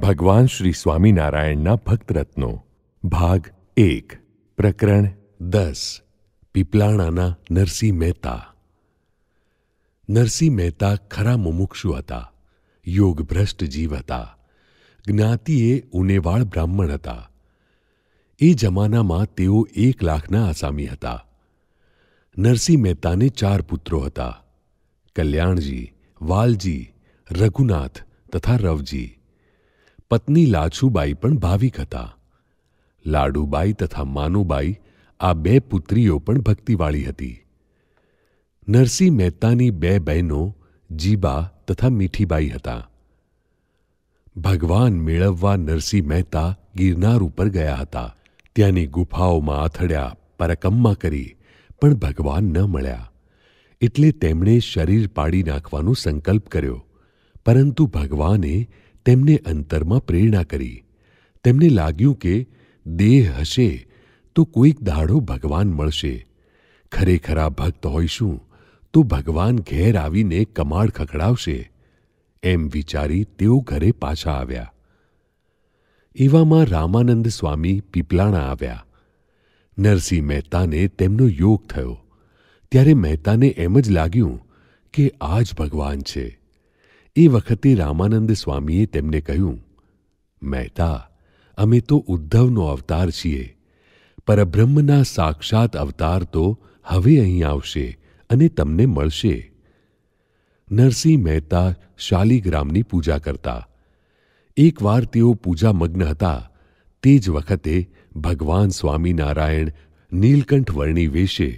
ભગવાન શ્રી સ્વામિનારાયણના ભક્તરત્નો ભાગ એક પ્રકરણ દસ પીપલાણાના નરસિંહ મહેતા નરસિંહ મહેતા ખરા મુમુક્ષુ હતા યોગભ્રષ્ટ જીવ હતા જ્ઞાતિએ ઉનેવાળ બ્રાહ્મણ હતા એ જમાનામાં તેઓ એક લાખના આસામી હતા નરસિંહ મહેતાને ચાર પુત્રો હતા કલ્યાણજી વાલજી રઘુનાથ તથા રવજી પત્ની લાછુબાઈ પણ ભાવિક હતા લાડુબાઈ તથા માનુબાઈ આ બે પુત્રીઓ પણ ભક્તિવાળી હતી નરસિંહ મહેતાની બે બહેનો જીબા તથા મીઠીબાઈ હતા ભગવાન મેળવવા નરસિંહ મહેતા ગિરનાર ઉપર ગયા હતા ત્યાંની ગુફાઓમાં આથડ્યા પરકમ્મા કરી પણ ભગવાન ન મળ્યા એટલે તેમણે શરીર પાડી નાખવાનો સંકલ્પ કર્યો પરંતુ ભગવાને તેમને અંતરમાં પ્રેરણા કરી તેમને લાગ્યું કે દેહ હશે તો કોઈક દાડો ભગવાન મળશે ખરેખરા ભક્ત હોઈશું તો ભગવાન ઘેર આવીને કમાળ ખખડાવશે એમ વિચારી તેઓ ઘરે પાછા આવ્યા એવામાં રામાનંદ સ્વામી પીપલાણા આવ્યા નરસિંહ મહેતાને તેમનો યોગ થયો ત્યારે મહેતાને એમ જ લાગ્યું કે આ જ ભગવાન છે એ વખતે રામાનંદ સ્વામીએ તેમને કહ્યું મહેતા અમે તો ઉદ્ધવનો અવતાર છીએ પરબ્રહ્મના સાક્ષાત અવતાર તો હવે અહીં આવશે અને તમને મળશે નરસિંહ મહેતા શાલિગ્રામની પૂજા કરતા એકવાર તેઓ પૂજામગ્ન હતા તે જ વખતે ભગવાન સ્વામિનારાયણ નીલકંઠ વર્ણી વેશે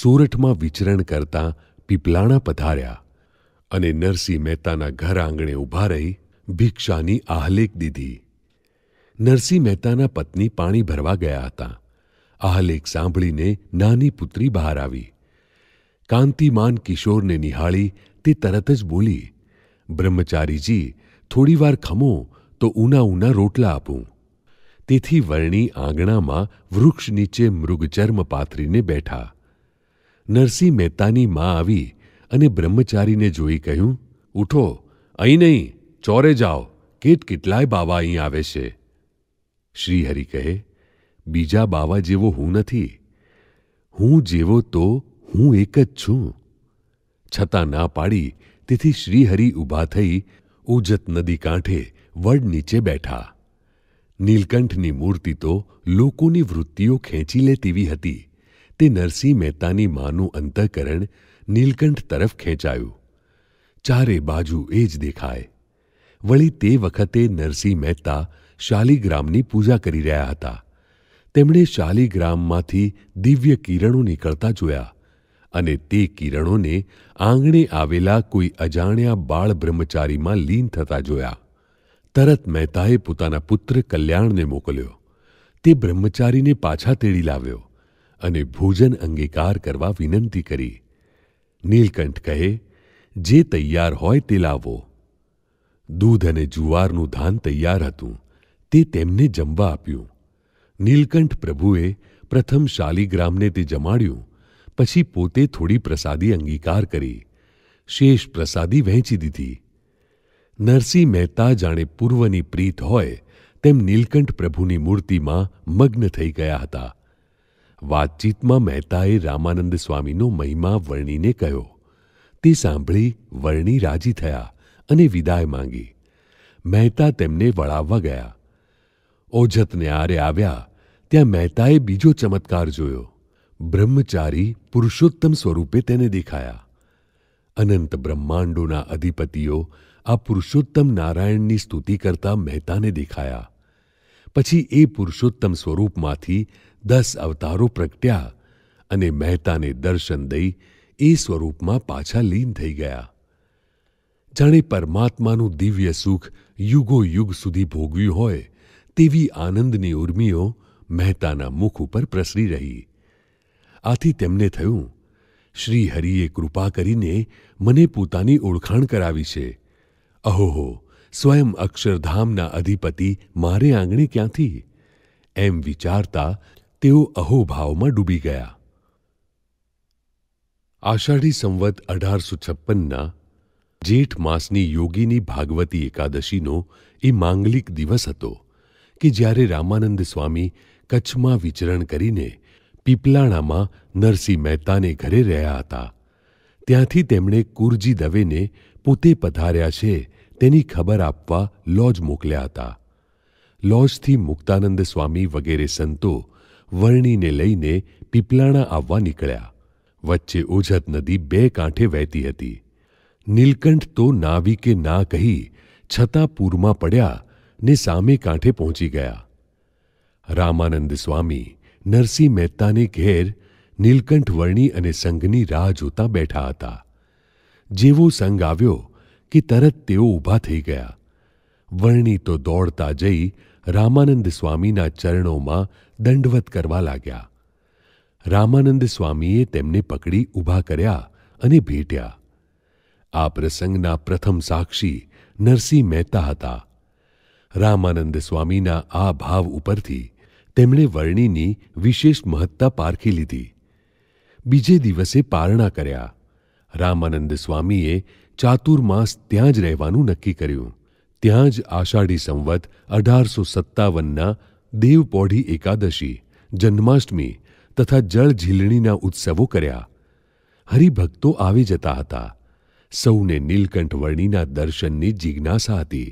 સોરઠમાં વિચરણ કરતા પીપલાણા પધાર્યા અને નરસિંહ મહેતાના ઘર આંગણે ઊભા રહી ભિક્ષાની આહલેક દીધી નરસિંહ મહેતાના પત્ની પાણી ભરવા ગયા હતા આહલેક સાંભળીને નાની પુત્રી બહાર આવી કાંતિમાન કિશોરને નિહાળી તે તરત જ બોલી બ્રહ્મચારીજી થોડીવાર ખમો તો ઊના ઊના રોટલા આપું તેથી વર્ણી આંગણામાં વૃક્ષ નીચે મૃગચર્મ પાથરીને બેઠા નરસિંહ મહેતાની મા આવી અને બ્રહ્મચારીને જોઈ કહ્યું ઉઠો અહીં નહીં ચોરે જાઓ કેટ કેટલાય બાવા અહીં આવે છે શ્રીહરિ કહે બીજા બાવા જેવો હું નથી હું જેવો તો હું એક જ છું છતાં ના પાડી તેથી શ્રીહરિ ઊભા થઈ ઉજત નદી કાંઠે વડ નીચે બેઠા નીલકંઠની મૂર્તિ તો લોકોની વૃત્તિઓ ખેંચી લે તેવી હતી તે નરસિંહ મહેતાની માનું અંતઃકરણ નીલકંઠ તરફ ખેંચાયું ચારે બાજુ એ જ દેખાય વળી તે વખતે નરસિંહ મહેતા શાલિગ્રામની પૂજા કરી રહ્યા હતા તેમણે શાલિગ્રામમાંથી દિવ્ય કિરણો નીકળતા જોયા અને તે કિરણોને આંગણે આવેલા કોઈ અજાણ્યા બાળ બ્રહ્મચારીમાં લીન થતા જોયા તરત મહેતાએ પોતાના પુત્ર કલ્યાણને મોકલ્યો તે બ્રહ્મચારીને પાછા તેડી લાવ્યો અને ભોજન અંગીકાર કરવા વિનંતી કરી નીલકંઠ કહે જે તૈયાર હોય તે લાવો દૂધ અને જુવારનું ધાન તૈયાર હતું તે તેમને જમવા આપ્યું નીલકંઠ પ્રભુએ પ્રથમ શાલીગ્રામને તે જમાડ્યું પછી પોતે થોડી પ્રસાદી અંગીકાર કરી શેષ પ્રસાદી વહેંચી દીધી નરસિંહ મહેતા જાણે પૂર્વની પ્રીત હોય તેમ નીલકંઠ પ્રભુની મૂર્તિમાં મગ્ન થઈ ગયા હતા વાતચીતમાં મહેતાએ રામાનંદ સ્વામીનો મહિમા વર્ણીને કહ્યો તે સાંભળી વર્ણી રાજી થયા અને વિદાય માંગી મહેતા તેમને વળાવવા ગયા ઓજતને આરે આવ્યા ત્યાં મહેતાએ બીજો ચમત્કાર જોયો બ્રહ્મચારી પુરુષોત્તમ સ્વરૂપે તેને દેખાયા અનંત બ્રહ્માંડોના અધિપતિઓ આ પુરુષોત્તમ નારાયણની સ્તુતિ કરતા મહેતાને દેખાયા પછી એ પુરુષોત્તમ સ્વરૂપમાંથી દસ અવતારો પ્રગટ્યા અને મહેતાને દર્શન દઈ એ સ્વરૂપમાં પાછા લીન થઈ ગયા જાણે પરમાત્માનું દિવ્ય સુખ યુગો યુગ સુધી ભોગવ્યું હોય તેવી આનંદની ઉર્મિઓ મહેતાના મુખ ઉપર પ્રસરી રહી આથી તેમને થયું શ્રી હરિએ કૃપા કરીને મને પોતાની ઓળખાણ કરાવી છે અહોહો સ્વયં અક્ષરધામના અધિપતિ મારે આંગણે ક્યાંથી એમ વિચારતા તેઓ અહોભાવમાં ડૂબી ગયા આષાઢી સંવત અઢારસો છપ્પનના જેઠ માસની યોગીની ભાગવતી એકાદશીનો એ માંગલિક દિવસ હતો કે જ્યારે રામાનંદ સ્વામી કચ્છમાં વિચરણ કરીને પીપલાણામાં નરસિંહ મહેતાને ઘરે રહ્યા હતા ત્યાંથી તેમણે કુરજી દવેને પોતે પધાર્યા છે તેની ખબર આપવા લોજ મોકલ્યા હતા લોજથી મુક્તાનંદ સ્વામી વગેરે સંતો વર્ણીને લઈને પીપલાણા આવવા નીકળ્યા વચ્ચે ઓઝત નદી બે કાંઠે વહેતી હતી નીલકંઠ તો નાવિકે ના કહી છતાં પૂરમાં પડ્યા ને સામે કાંઠે પહોંચી ગયા રામાનંદ સ્વામી નરસિંહ મહેતાને ઘેર નીલકંઠ વર્ણી અને સંઘની રાહ જોતા બેઠા હતા જેવો સંઘ આવ્યો કે તરત તેઓ ઊભા થઈ ગયા વર્ણી તો દોડતા જઈ રામાનંદ સ્વામીના ચરણોમાં દંડવત કરવા લાગ્યા રામાનંદ સ્વામીએ તેમને પકડી ઊભા કર્યા અને ભેટ્યા આ પ્રસંગના પ્રથમ સાક્ષી નરસિંહ મહેતા હતા રામાનંદ સ્વામીના આ ભાવ ઉપરથી તેમણે વર્ણિની વિશેષ મહત્તા પારખી લીધી બીજે દિવસે પારણા કર્યા રામાનંદ સ્વામીએ ચાતુર્માસ ત્યાં જ રહેવાનું નક્કી કર્યું ત્યાં જ આષાઢી સંવત અઢારસો સત્તાવનના દેવપોઢી એકાદશી જન્માષ્ટમી તથા જળઝીલણીના ઉત્સવો કર્યા હરિભક્તો આવી જતા હતા સૌને નીલકંઠ વર્ણીના દર્શનની જિજ્ઞાસા હતી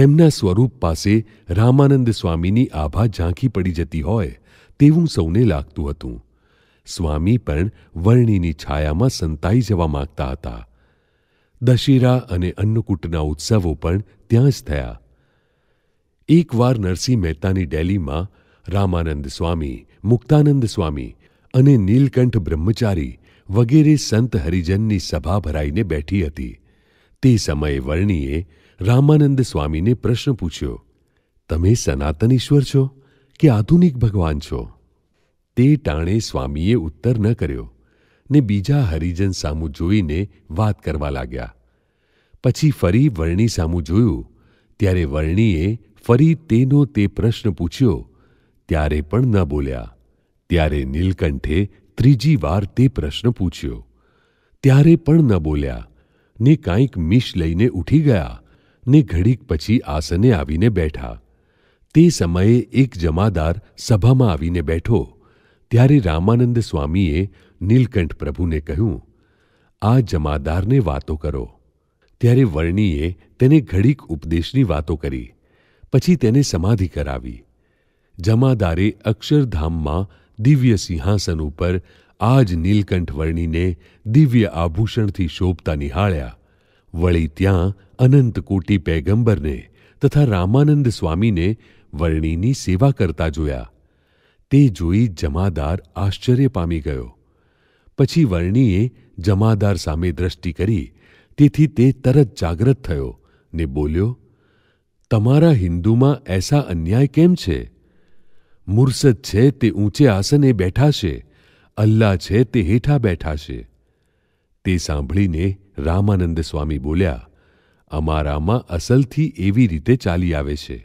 તેમના સ્વરૂપ પાસે રામાનંદ સ્વામીની આભા ઝાંખી પડી જતી હોય તેવું સૌને લાગતું હતું સ્વામી પણ વર્ણિની છાયામાં સંતાઈ જવા માગતા હતા દશેરા અને અન્નકૂટના ઉત્સવો પણ ત્યાં જ થયા એકવાર નરસિંહ મહેતાની ડેલીમાં રામાનંદ સ્વામી મુક્તાનંદ સ્વામી અને નીલકંઠ બ્રહ્મચારી વગેરે સંત હરિજનની સભા ભરાઈને બેઠી હતી તે સમયે વર્ણીએ રામાનંદ સ્વામીને પ્રશ્ન પૂછ્યો તમે સનાતન ઈશ્વર છો કે આધુનિક ભગવાન છો તે ટાણે સ્વામીએ ઉત્તર ન કર્યો ને બીજા હરિજન સામું જોઈને વાત કરવા લાગ્યા પછી ફરી વર્ણી સામું જોયું ત્યારે વર્ણીએ ફરી તેનો તે પ્રશ્ન પૂછ્યો ત્યારે પણ ન બોલ્યા ત્યારે નીલકંઠે ત્રીજી વાર તે પ્રશ્ન પૂછ્યો ત્યારે પણ ન બોલ્યા ને કાંઈક મિશ લઈને ઉઠી ગયા ને ઘડીક પછી આસને આવીને બેઠા તે સમયે એક જમાદાર સભામાં આવીને બેઠો ત્યારે રામાનંદ સ્વામીએ નીલકંઠ પ્રભુને કહ્યું આ જમાદારને વાતો કરો ત્યારે વર્ણીએ તેને ઘડીક ઉપદેશની વાતો કરી પછી તેને સમાધિ કરાવી જમાદારે અક્ષરધામમાં દિવ્ય સિંહાસન ઉપર આ જ નીલકંઠ વર્ણીને દિવ્ય આભૂષણથી શોભતા નિહાળ્યા વળી ત્યાં અનંતકોટી પૈગંબરને તથા રામાનંદ સ્વામીને વર્ણીની સેવા કરતા જોયા તે જોઈ જમાદાર આશ્ચર્ય પામી ગયો પછી વર્ણીએ જમાદાર સામે દ્રષ્ટિ કરી તેથી તે તરત જાગ્રત થયો ને બોલ્યો તમારા હિન્દુમાં એસા અન્યાય કેમ છે મુર્સદ છે તે ઊંચે આસને બેઠા છે અલ્લાહ છે તે હેઠા બેઠા છે તે સાંભળીને રામાનંદ સ્વામી બોલ્યા અમારામાં અસલથી એવી રીતે ચાલી આવે છે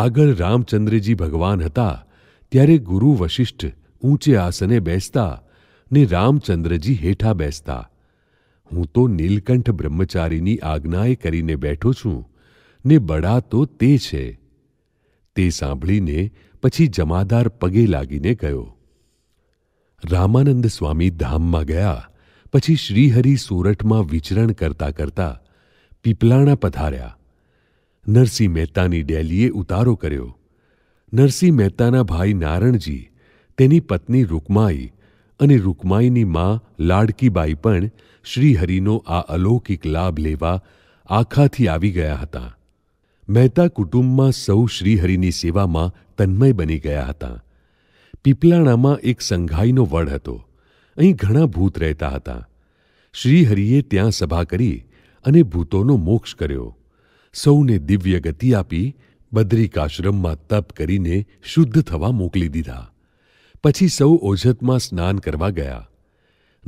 આગળ રામચંદ્રજી ભગવાન હતા ત્યારે ગુરુ વશિષ્ઠ ઊંચે આસને બેસતા ને રામચંદ્રજી હેઠા બેસતા હું તો નીલકંઠ બ્રહ્મચારીની આજ્ઞાએ કરીને બેઠો છું ને બડા તો તે છે તે સાંભળીને પછી જમાદાર પગે લાગીને ગયો રામાનંદ સ્વામી ધામમાં ગયા પછી શ્રીહરિ સોરઠમાં વિચરણ કરતા કરતા પીપલાણા પધાર્યા નરસિંહ મહેતાની ડેલીએ ઉતારો કર્યો નરસિંહ મહેતાના ભાઈ નારણજી તેની પત્ની રૂકમાઈ અને રૂકમાઈની મા લાડકીબાઈ પણ શ્રીહરિનો આ અલૌકિક લાભ લેવા આખાથી આવી ગયા હતા મહેતા કુટુંબમાં સૌ શ્રીહરિની સેવામાં તન્મય બની ગયા હતા પીપલાણામાં એક સંઘાઈનો વડ હતો અહીં ઘણા ભૂત રહેતા હતા શ્રીહરિએ ત્યાં સભા કરી અને ભૂતોનો મોક્ષ કર્યો સૌને દિવ્ય ગતિ આપી બદ્રિકાશ્રમમાં તપ કરીને શુદ્ધ થવા મોકલી દીધા પછી સૌ ઓજતમાં સ્નાન કરવા ગયા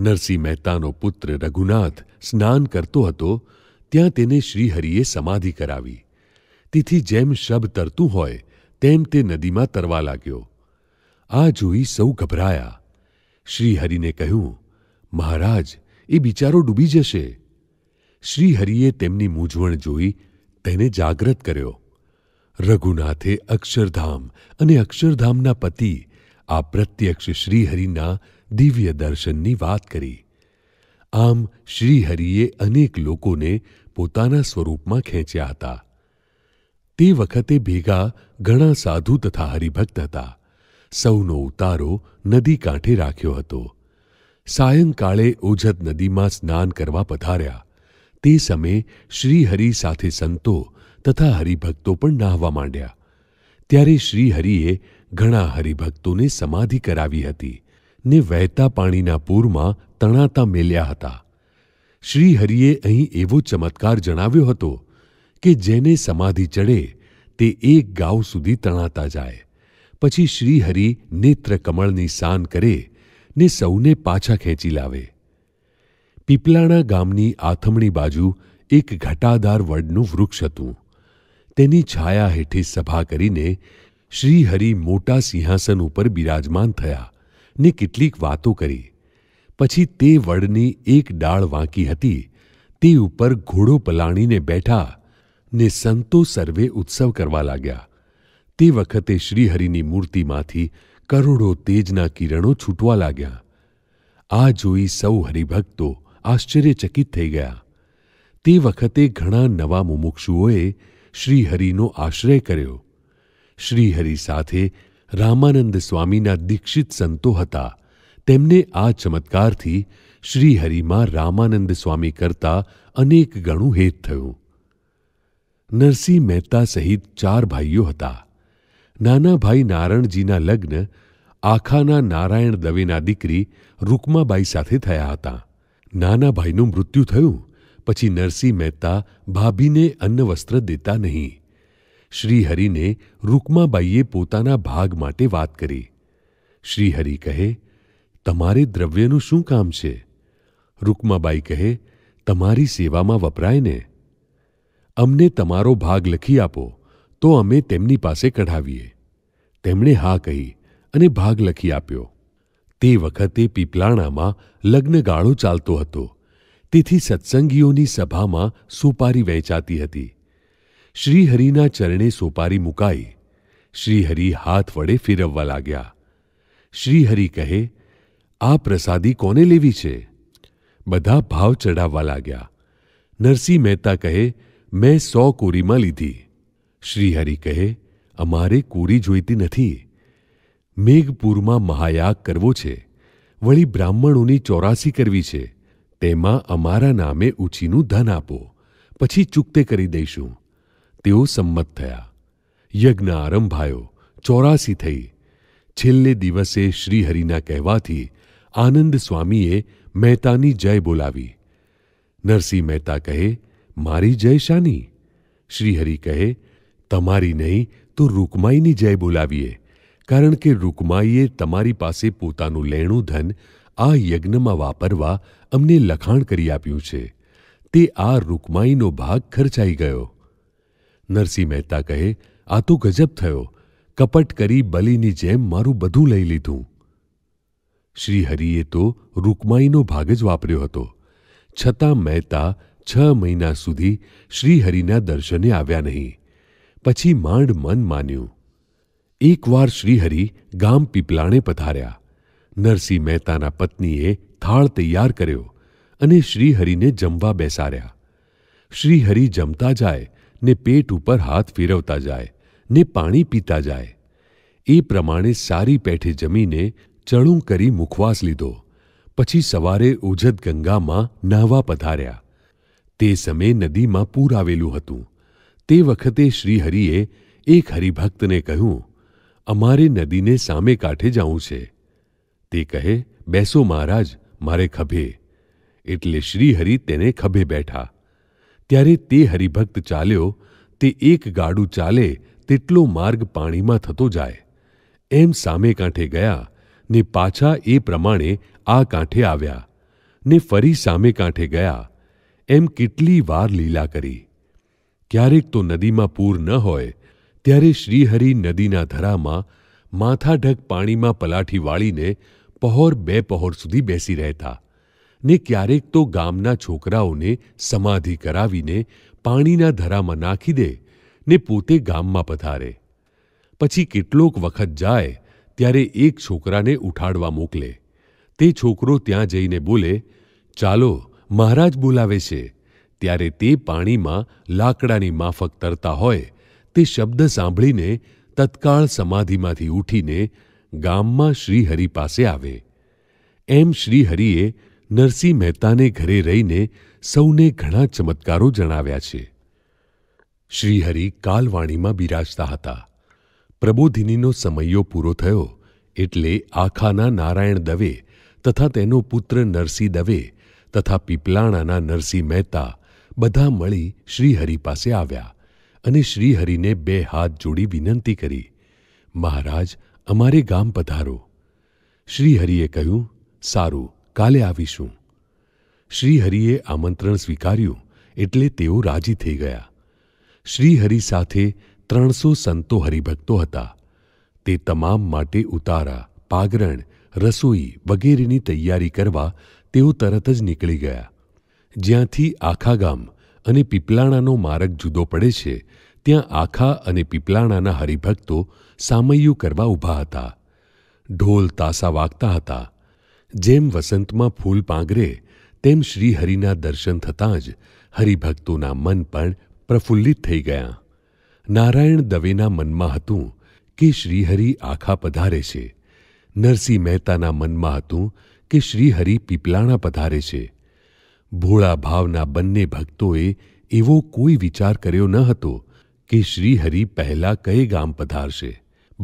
નરસિંહ મહેતાનો પુત્ર રઘુનાથ સ્નાન કરતો હતો ત્યાં તેને શ્રીહરિએ સમાધિ કરાવી તેથી જેમ શબ તરતું હોય તેમ તે નદીમાં તરવા લાગ્યો આ જોઈ સૌ ગભરાયા શ્રીહરિને કહ્યું મહારાજ એ બિચારો ડૂબી જશે શ્રીહરિએ તેમની મૂંઝવણ જોઈ તેને જાગ્રત કર્યો રઘુનાથે અક્ષરધામ અને અક્ષરધામના પતિ આ પ્રત્યક્ષ શ્રીહરિના દિવ્ય દર્શનની વાત કરી આમ શ્રીહરિએ અનેક લોકોને પોતાના સ્વરૂપમાં ખેંચ્યા હતા તે વખતે ભેગા ઘણા સાધુ તથા હરિભક્ત હતા સૌનો ઉતારો નદી કાંઠે રાખ્યો હતો સાયંકાળે ઓજત નદીમાં સ્નાન કરવા પધાર્યા તે સમયે શ્રીહરિ સાથે સંતો તથા હરિભક્તો પણ નાહવા માંડ્યા ત્યારે શ્રી હરિએ ઘણા હરિભક્તોને સમાધિ કરાવી હતી ને વહેતા પાણીના પૂરમાં તણાતા મેલ્યા હતા શ્રી હરિએ અહીં એવો ચમત્કાર જણાવ્યો હતો કે જેને સમાધિ ચડે તે એક ગાઉ સુધી તણાતા જાય પછી શ્રી હરિ નેત્ર કમળની સાન કરે ને સૌને પાછા ખેંચી લાવે પીપલાણા ગામની આથમણી બાજુ એક ઘટાદાર વડનું વૃક્ષ હતું તેની છાયા હેઠે સભા કરીને શ્રીહરિ મોટા સિંહાસન ઉપર બિરાજમાન થયા ને કેટલીક વાતો કરી પછી તે વડની એક ડાળ વાંકી હતી તે ઉપર ઘોડો પલાણીને બેઠા ને સંતો સર્વે ઉત્સવ કરવા લાગ્યા તે વખતે શ્રીહરિની મૂર્તિમાંથી કરોડો તેજના કિરણો છૂટવા લાગ્યા આ જોઈ સૌ હરિભક્તો આશ્ચર્યચકિત થઈ ગયા તે વખતે ઘણા નવા મુમુક્ષુઓએ શ્રીહરિનો આશ્રય કર્યો શ્રીહરિ સાથે રામાનંદ સ્વામીના દીક્ષિત સંતો હતા તેમને આ ચમત્કારથી શ્રીહરિમાં રામાનંદ સ્વામી કરતા અનેક ગણું હેત થયું નરસિંહ મહેતા સહિત ચાર ભાઈઓ હતા નાના ભાઈ નારણજીના લગ્ન આખાના નારાયણ દવેના દીકરી રૂકમાબાઈ સાથે થયા હતા નાના ભાઈનું મૃત્યુ થયું પછી નરસિંહ મહેતા ભાભીને અન્ન વસ્ત્ર દેતા નહીં શ્રીહરિને રૂકમાબાઈએ પોતાના ભાગ માટે વાત કરી શ્રીહરિ કહે તમારે દ્રવ્યનું શું કામ છે રૂકમાબાઈ કહે તમારી સેવામાં વપરાય ને અમને તમારો ભાગ લખી આપો તો અમે તેમની પાસે કઢાવીએ તેમણે હા કહી અને ભાગ લખી આપ્યો તે વખતે પીપલાણામાં લગ્નગાળો ચાલતો હતો તેથી સત્સંગીઓની સભામાં સોપારી વહેંચાતી હતી શ્રીહરિના ચરણે સોપારી મુકાઈ શ્રીહરિ હાથ વડે ફેરવવા લાગ્યા શ્રીહરિ કહે આ પ્રસાદી કોને લેવી છે બધા ભાવ ચઢાવવા લાગ્યા નરસિંહ મહેતા કહે મેં સો કોરીમાં લીધી શ્રીહરિ કહે અમારે કોરી જોઈતી નથી મેઘપુરમાં મહાયાગ કરવો છે વળી બ્રાહ્મણોની ચોરાસી કરવી છે તેમાં અમારા નામે ઉછીનું ધન આપો પછી ચૂકતે કરી દઈશું તેઓ સંમત થયા યજ્ઞ આરંભાયો ચોરાસી થઈ છેલ્લે દિવસે શ્રીહરિના કહેવાથી આનંદ સ્વામીએ મહેતાની જય બોલાવી નરસિંહ મહેતા કહે મારી જય શાની શ્રીહરિ કહે તમારી નહીં તો રૂકમાઈની જય બોલાવીએ કારણ કે રૂકમાઈએ તમારી પાસે પોતાનું લેણું ધન આ યજ્ઞમાં વાપરવા અમને લખાણ કરી આપ્યું છે તે આ રૂકમાઈનો ભાગ ખર્ચાઈ ગયો નરસિંહ મહેતા કહે આ તો ગજબ થયો કપટ કરી બલીની જેમ મારું બધું લઈ લીધું શ્રીહરિએ તો રૂકમાઈનો ભાગ જ વાપર્યો હતો છતાં મહેતા છ મહિના સુધી શ્રીહરિના દર્શને આવ્યા નહીં પછી માંડ મન માન્યું એકવાર શ્રીહરિ ગામ પીપલાણે પધાર્યા નરસિંહ મહેતાના પત્નીએ થાળ તૈયાર કર્યો અને શ્રીહરિને જમવા બેસાડ્યા શ્રીહરિ જમતા જાય ને પેટ ઉપર હાથ ફેરવતા જાય ને પાણી પીતા જાય એ પ્રમાણે સારી પેઠે જમીને ચણું કરી મુખવાસ લીધો પછી સવારે ઉજત ગંગામાં નાહવા પધાર્યા તે સમયે નદીમાં પૂર આવેલું હતું તે વખતે શ્રીહરિએ એક હરિભક્તને કહ્યું અમારે નદીને સામે કાંઠે જવું છે તે કહે બેસો મહારાજ મારે ખભે એટલે શ્રીહરિ તેને ખભે બેઠા ત્યારે તે હરિભક્ત ચાલ્યો તે એક ગાડું ચાલે તેટલો માર્ગ પાણીમાં થતો જાય એમ સામે કાંઠે ગયા ને પાછા એ પ્રમાણે આ કાંઠે આવ્યા ને ફરી સામે કાંઠે ગયા એમ કેટલી વાર લીલા કરી ક્યારેક તો નદીમાં પૂર ન હોય ત્યારે શ્રીહરિ નદીના ધરામાં માથાઢક પાણીમાં પલાઠી વાળીને પહોર બે પહોર સુધી બેસી રહેતા ને ક્યારેક તો ગામના છોકરાઓને સમાધિ કરાવીને પાણીના ધરામાં નાખી દે ને પોતે ગામમાં પધારે પછી કેટલોક વખત જાય ત્યારે એક છોકરાને ઉઠાડવા મોકલે તે છોકરો ત્યાં જઈને બોલે ચાલો મહારાજ બોલાવે છે ત્યારે તે પાણીમાં લાકડાની માફક તરતા હોય તે શબ્દ સાંભળીને તત્કાળ સમાધિમાંથી ઉઠીને ગામમાં શ્રીહરિ પાસે આવે એમ શ્રીહરિએ નરસિંહ મહેતાને ઘરે રહીને સૌને ઘણા ચમત્કારો જણાવ્યા છે શ્રીહરિ કાલવાણીમાં બિરાજતા હતા પ્રબોધિનીનો સમયો પૂરો થયો એટલે આખાના નારાયણ દવે તથા તેનો પુત્ર નરસિંહ દવે તથા પીપલાણાના નરસિંહ મહેતા બધા મળી શ્રીહરિ પાસે આવ્યા અને શ્રીહરિને બે હાથ જોડી વિનંતી કરી મહારાજ અમારે ગામ પધારો શ્રીહરિએ કહ્યું સારું કાલે આવીશું શ્રીહરિએ આમંત્રણ સ્વીકાર્યું એટલે તેઓ રાજી થઈ ગયા શ્રીહરિ સાથે ત્રણસો સંતો હરિભક્તો હતા તે તમામ માટે ઉતારા પાગરણ રસોઈ વગેરેની તૈયારી કરવા તેઓ તરત જ નીકળી ગયા જ્યાંથી આખા ગામ અને પીપલાણાનો માર્ગ જુદો પડે છે ત્યાં આખા અને પીપલાણાના હરિભક્તો સામૈયું કરવા ઊભા હતા ઢોલ તાસા વાગતા હતા જેમ વસંતમાં ફૂલ પાંગરે તેમ શ્રીહરિના દર્શન થતાં જ હરિભક્તોના મન પણ પ્રફુલ્લિત થઈ ગયા નારાયણ દવેના મનમાં હતું કે શ્રીહરિ આખા પધારે છે નરસિંહ મહેતાના મનમાં હતું કે શ્રીહરિ પીપલાણા પધારે છે ભોળા ભાવના બંને ભક્તોએ એવો કોઈ વિચાર કર્યો ન હતો કે શ્રીહરિ પહેલાં કઈ ગામ પધારશે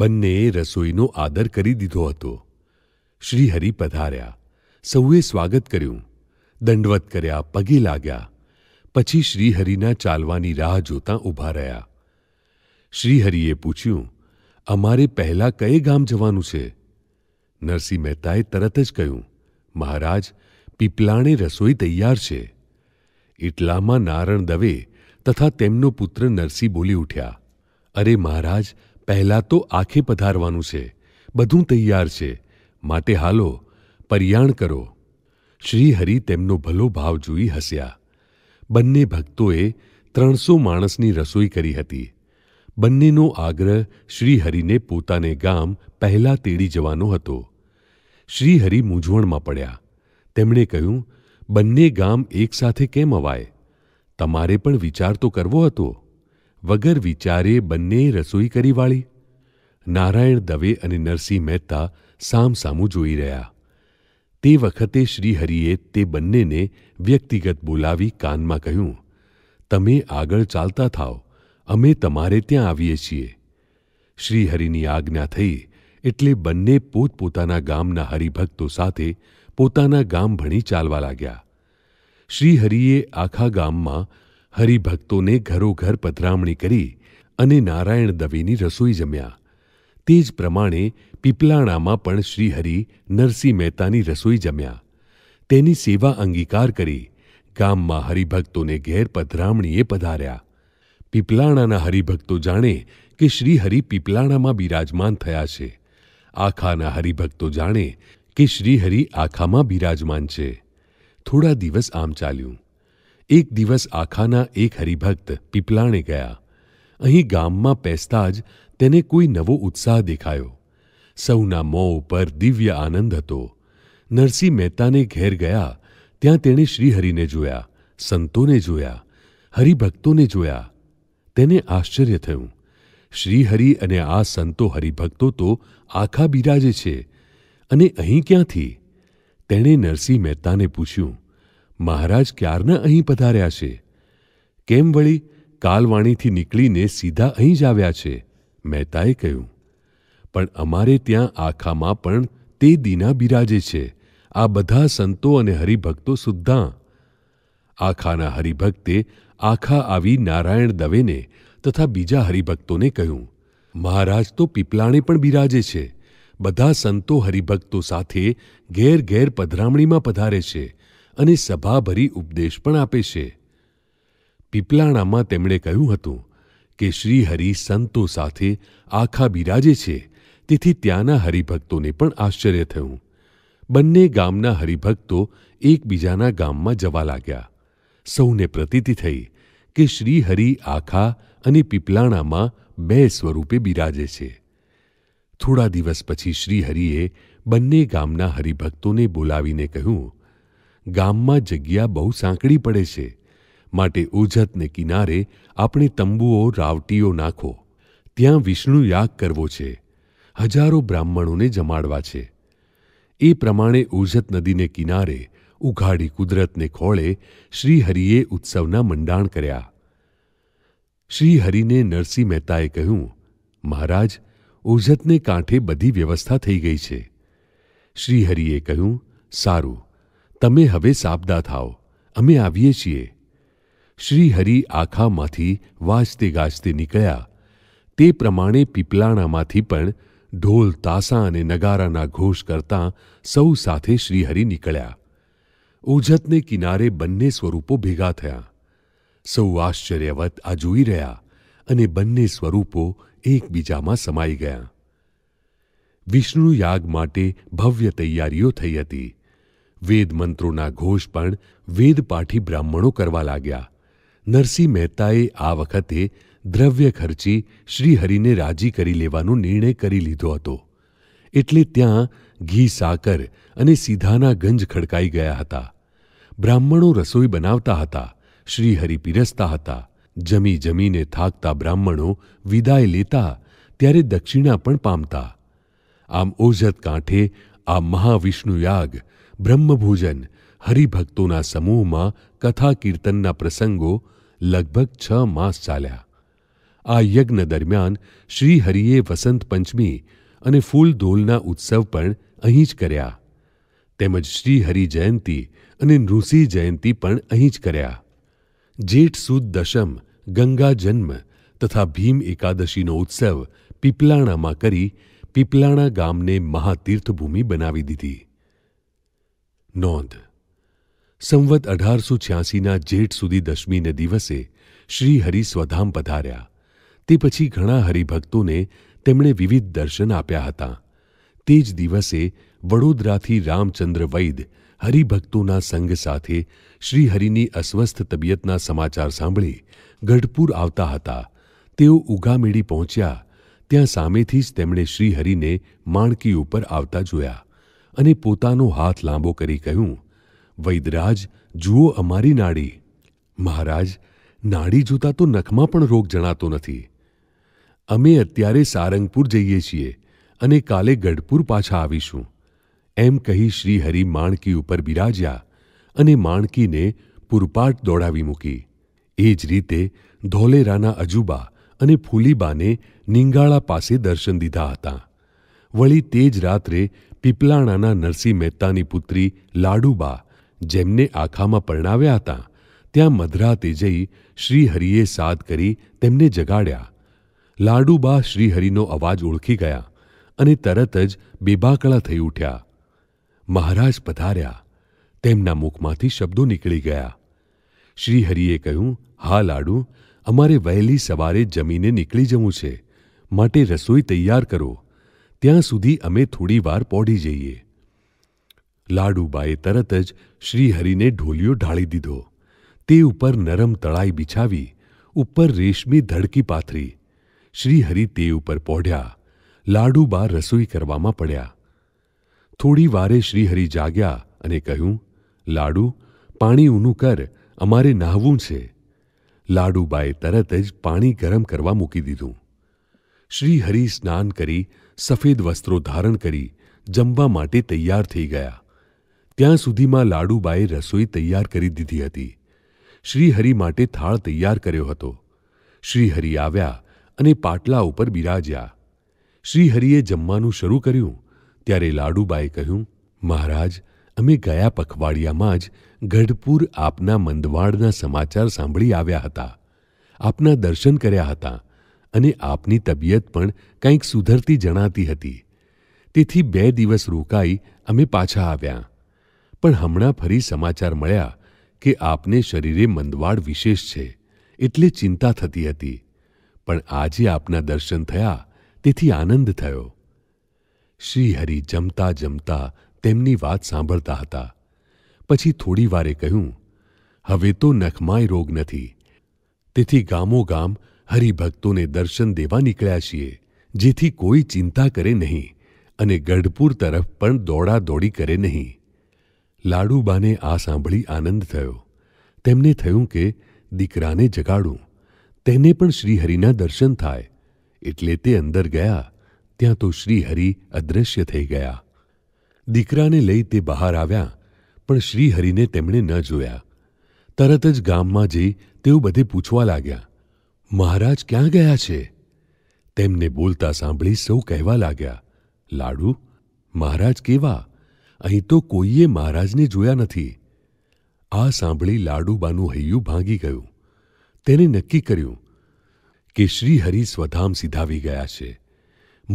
બંનેએ રસોઈનો આદર કરી દીધો હતો શ્રી શ્રીહરિ પધાર્યા સૌએ સ્વાગત કર્યું દંડવત કર્યા પગે લાગ્યા પછી શ્રીહરિના ચાલવાની રાહ જોતાં ઊભા રહ્યા શ્રીહરિએ પૂછ્યું અમારે પહેલા કયે ગામ જવાનું છે નરસિંહ મહેતાએ તરત જ કહ્યું મહારાજ પીપલાણે રસોઈ તૈયાર છે એટલામાં નારણ દવે તથા તેમનો પુત્ર નરસિંહ બોલી ઉઠ્યા અરે મહારાજ પહેલાં તો આખે પધારવાનું છે બધું તૈયાર છે માટે હાલો પરિયાણ કરો શ્રીહરિ તેમનો ભલો ભાવ જોઈ હસ્યા બંને ભક્તોએ ત્રણસો માણસની રસોઈ કરી હતી બંનેનો આગ્રહ શ્રીહરિને પોતાને ગામ પહેલાં તેડી જવાનો હતો શ્રીહરિ મૂંઝવણમાં પડ્યા તેમણે કહ્યું બંને ગામ એકસાથે કેમ અવાય તમારે પણ વિચાર તો કરવો હતો વગર વિચારે બંને રસોઈ કરી વાળી નારાયણ દવે અને નરસિંહ મહેતા સામસામું જોઈ રહ્યા તે વખતે શ્રીહરિએ તે બંનેને વ્યક્તિગત બોલાવી કાનમાં કહ્યું તમે આગળ ચાલતા થાઓ અમે તમારે ત્યાં આવીએ છીએ શ્રીહરિની આજ્ઞા થઈ એટલે બંને પોતપોતાના ગામના હરિભક્તો સાથે પોતાના ગામ ભણી ચાલવા લાગ્યા શ્રીહરિએ આખા ગામમાં હરિભક્તોને ઘરોઘર પધરામણી કરી અને નારાયણ દવેની રસોઈ જમ્યા તે જ પ્રમાણે પીપલાણામાં પણ શ્રીહરિ નરસિંહ મહેતાની રસોઈ જમ્યા તેની સેવા અંગીકાર કરી ગામમાં હરિભક્તોને ઘેર પધરામણીએ પધાર્યા પીપલાણાના હરિભક્તો જાણે કે શ્રીહરિ પીપલાણામાં બિરાજમાન થયા છે આખાના હરિભક્તો જાણે કે શ્રીહરિ આખામાં બિરાજમાન છે થોડા દિવસ આમ ચાલ્યું એક દિવસ આખાના એક હરિભક્ત પીપલાણે ગયા અહીં ગામમાં પેસતા જ તેને કોઈ નવો ઉત્સાહ દેખાયો સૌના મોં ઉપર દિવ્ય આનંદ હતો નરસિંહ મહેતાને ઘેર ગયા ત્યાં તેણે શ્રીહરિને જોયા સંતોને જોયા હરિભક્તોને જોયા તેને આશ્ચર્ય થયું શ્રીહરિ અને આ સંતો હરિભક્તો તો આખા બિરાજે છે અને અહીં ક્યાંથી તેણે નરસિંહ મહેતાને પૂછ્યું મહારાજ ક્યારના અહીં પધાર્યા છે કેમ વળી કાલવાણીથી નીકળીને સીધા અહીં જ આવ્યા છે મહેતાએ કહ્યું પણ અમારે ત્યાં આખામાં પણ તે દીના બિરાજે છે આ બધા સંતો અને હરિભક્તો સુદ્ધા આખાના હરિભક્તે આખા આવી નારાયણ દવેને તથા બીજા હરિભક્તોને કહ્યું મહારાજ તો પીપલાણે પણ બિરાજે છે બધા સંતો હરિભક્તો સાથે ઘેર ઘેર પધરામણીમાં પધારે છે અને સભાભરી ઉપદેશ પણ આપે છે પીપલાણામાં તેમણે કહ્યું હતું કે શ્રીહરિ સંતો સાથે આખા બિરાજે છે તેથી ત્યાંના હરિભક્તોને પણ આશ્ચર્ય થયું બંને ગામના હરિભક્તો એકબીજાના ગામમાં જવા લાગ્યા સૌને પ્રતીતિ થઈ કે શ્રીહરિ આખા અને પીપલાણામાં બે સ્વરૂપે બિરાજે છે થોડા દિવસ પછી શ્રીહરિએ બંને ગામના હરિભક્તોને બોલાવીને કહ્યું ગામમાં જગ્યા બહુ સાંકડી પડે છે માટે ઉજતને કિનારે આપણે તંબુઓ રાવટીઓ નાખો ત્યાં વિષ્ણુ યાગ કરવો છે હજારો બ્રાહ્મણોને જમાડવા છે એ પ્રમાણે ઉજત નદીને કિનારે ઉઘાડી કુદરતને ખોળે શ્રીહરિએ ઉત્સવના મંડાણ કર્યા શ્રીહરિને નરસિંહ મહેતાએ કહ્યું મહારાજ ઉજતને કાંઠે બધી વ્યવસ્થા થઈ ગઈ છે શ્રીહરિએ કહ્યું સારું તમે હવે સાબદા થાઓ અમે આવીએ છીએ શ્રી હરિ આખામાંથી વાજતે ગાજતે નીકળ્યા તે પ્રમાણે પીપલાણામાંથી પણ ઢોલ તાસા અને નગારાના ઘોષ કરતાં સૌ સાથે શ્રીહરિ નીકળ્યા ઓજતને કિનારે બંને સ્વરૂપો ભેગા થયા સૌ આશ્ચર્યવત આ જોઈ રહ્યા અને બંને સ્વરૂપો એકબીજામાં સમાઈ ગયા વિષ્ણુ યાગ માટે ભવ્ય તૈયારીઓ થઈ હતી વેદ મંત્રોના ઘોષ પણ વેદપાઠી બ્રાહ્મણો કરવા લાગ્યા નરસિંહ મહેતાએ આ વખતે દ્રવ્ય ખર્ચી શ્રીહરિને રાજી કરી લેવાનો નિર્ણય કરી લીધો હતો એટલે ત્યાં ઘી સાકર અને સીધાના ગંજ ખડકાઈ ગયા હતા બ્રાહ્મણો રસોઈ બનાવતા હતા શ્રીહરિ પીરસતા હતા જમી જમીને થાકતા બ્રાહ્મણો વિદાય લેતા ત્યારે દક્ષિણા પણ પામતા આમ ઓઝત કાંઠે આ મહાવિષ્ણુ યાગ બ્રહ્મભોજન હરિભક્તોના સમૂહમાં કથા કીર્તનના પ્રસંગો લગભગ છ માસ ચાલ્યા આ યજ્ઞ દરમિયાન શ્રી હરિએ વસંત પંચમી અને ફૂલધોલના ઉત્સવ પણ અહીં જ કર્યા તેમજ શ્રી હરિ જયંતિ અને નૃસિંહ જયંતી પણ અહીં જ કર્યા જેઠ સુદ દશમ ગંગા જન્મ તથા ભીમ એકાદશીનો ઉત્સવ પીપલાણામાં કરી પીપલાણા ગામને મહાતીર્થભૂમિ બનાવી દીધી નોંધ સંવત અઢારસો છ્યાસીના જેઠ સુધી દશમીને દિવસે શ્રી હરિ સ્વધામ પધાર્યા તે પછી ઘણા હરિભક્તોને તેમણે વિવિધ દર્શન આપ્યા હતા તે જ દિવસે વડોદરાથી રામચંદ્ર વૈદ હરિભક્તોના સંઘ સાથે શ્રીહરિની અસ્વસ્થ તબિયતના સમાચાર સાંભળી ગઢપુર આવતા હતા તેઓ ઉગામેડી પહોંચ્યા ત્યાં સામેથી જ તેમણે શ્રીહરિને માણકી ઉપર આવતા જોયા અને પોતાનો હાથ લાંબો કરી કહ્યું વૈદરાજ જુઓ અમારી નાડી મહારાજ નાડી જોતાં તો નખમાં પણ રોગ જણાતો નથી અમે અત્યારે સારંગપુર જઈએ છીએ અને કાલે ગઢપુર પાછા આવીશું એમ કહી શ્રી હરિ માણકી ઉપર બિરાજ્યા અને માણકીને પૂરપાટ દોડાવી મૂકી એ જ રીતે ધોલેરાના અજુબા અને ફૂલીબાને નિંગાળા પાસે દર્શન દીધા હતા વળી તે જ રાત્રે પીપલાણાના નરસિંહ મહેતાની પુત્રી લાડુબા જેમને આખામાં પરણાવ્યા હતા ત્યાં મધરાતે જઈ શ્રીહરિએ સાદ કરી તેમને જગાડ્યા લાડુબા શ્રીહરિનો અવાજ ઓળખી ગયા અને તરત જ બેબાકળા થઈ ઉઠ્યા મહારાજ પધાર્યા તેમના મુખમાંથી શબ્દો નીકળી ગયા શ્રીહરિએ કહ્યું હા લાડુ અમારે વહેલી સવારે જમીને નીકળી જવું છે માટે રસોઈ તૈયાર કરો ત્યાં સુધી અમે થોડી વાર પોઢી જઈએ લાડુબાએ તરત જ શ્રીહરિને ઢોલિયો ઢાળી દીધો તે ઉપર નરમ તળાઈ બિછાવી ઉપર રેશમી ધડકી પાથરી શ્રીહરિ તે ઉપર પોઢ્યા લાડુબા રસોઈ કરવામાં પડ્યા થોડી વારે શ્રીહરિ જાગ્યા અને કહ્યું લાડુ પાણી ઊનું કર અમારે નાહવું છે લાડુબાએ તરત જ પાણી ગરમ કરવા મૂકી દીધું શ્રીહરિ સ્નાન કરી સફેદ વસ્ત્રો ધારણ કરી જમવા માટે તૈયાર થઈ ગયા ત્યાં સુધીમાં લાડુબાએ રસોઈ તૈયાર કરી દીધી હતી શ્રીહરિ માટે થાળ તૈયાર કર્યો હતો શ્રીહરિ આવ્યા અને પાટલા ઉપર બિરાજ્યા શ્રીહરિએ જમવાનું શરૂ કર્યું ત્યારે લાડુબાએ કહ્યું મહારાજ અમે ગયા પખવાડિયામાં જ ગઢપુર આપના મંદવાડના સમાચાર સાંભળી આવ્યા હતા આપના દર્શન કર્યા હતા અને આપની તબિયત પણ કંઈક સુધરતી જણાતી હતી તેથી બે દિવસ રોકાઈ અમે પાછા આવ્યા પણ હમણાં ફરી સમાચાર મળ્યા કે આપને શરીરે મંદવાડ વિશેષ છે એટલે ચિંતા થતી હતી પણ આજે આપના દર્શન થયા તેથી આનંદ થયો શ્રી હરિ જમતા જમતા તેમની વાત સાંભળતા હતા પછી થોડી વારે કહ્યું હવે તો નખમાય રોગ નથી તેથી ગામોગામ હરિભક્તોને દર્શન દેવા નીકળ્યા છીએ જેથી કોઈ ચિંતા કરે નહીં અને ગઢપુર તરફ પણ દોડાદોડી કરે નહીં લાડુબાને આ સાંભળી આનંદ થયો તેમને થયું કે દીકરાને જગાડું તેને પણ શ્રીહરિના દર્શન થાય એટલે તે અંદર ગયા ત્યાં તો શ્રીહરિ અદૃશ્ય થઈ ગયા દીકરાને લઈ તે બહાર આવ્યા પણ શ્રીહરિને તેમણે ન જોયા તરત જ ગામમાં જઈ તેઓ બધે પૂછવા લાગ્યા મહારાજ ક્યાં ગયા છે તેમને બોલતા સાંભળી સૌ કહેવા લાગ્યા લાડુ મહારાજ કેવા અહીં તો કોઈએ મહારાજને જોયા નથી આ સાંભળી લાડુબાનું હૈયું ભાંગી ગયું તેને નક્કી કર્યું કે શ્રી હરિ સ્વધામ સિધાવી ગયા છે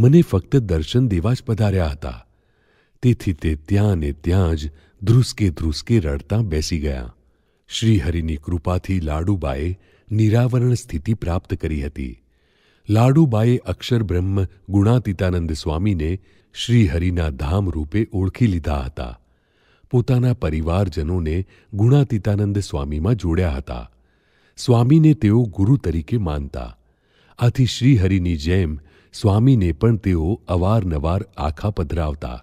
મને ફક્ત દર્શન દેવા જ પધાર્યા હતા તેથી તે ત્યાં ને ત્યાં જ ધ્રુસકે ધ્રુસકે રડતા બેસી ગયા શ્રીહરિની કૃપાથી લાડુબાએ નિરાવરણ સ્થિતિ પ્રાપ્ત કરી હતી લાડુબાએ અક્ષરબ્રહ્મ ગુણાતીતાનંદ સ્વામીને શ્રીહરિના ધામ રૂપે ઓળખી લીધા હતા પોતાના પરિવારજનોને ગુણાતીતાનંદ સ્વામીમાં જોડ્યા હતા સ્વામીને તેઓ ગુરુ તરીકે માનતા આથી શ્રીહરિની જેમ સ્વામીને પણ તેઓ અવારનવાર આખા પધરાવતા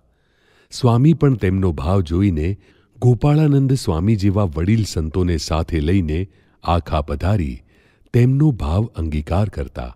સ્વામી પણ તેમનો ભાવ જોઈને ગોપાળાનંદ સ્વામી જેવા વડીલ સંતોને સાથે લઈને આખા પધારી તેમનો ભાવ અંગીકાર કરતા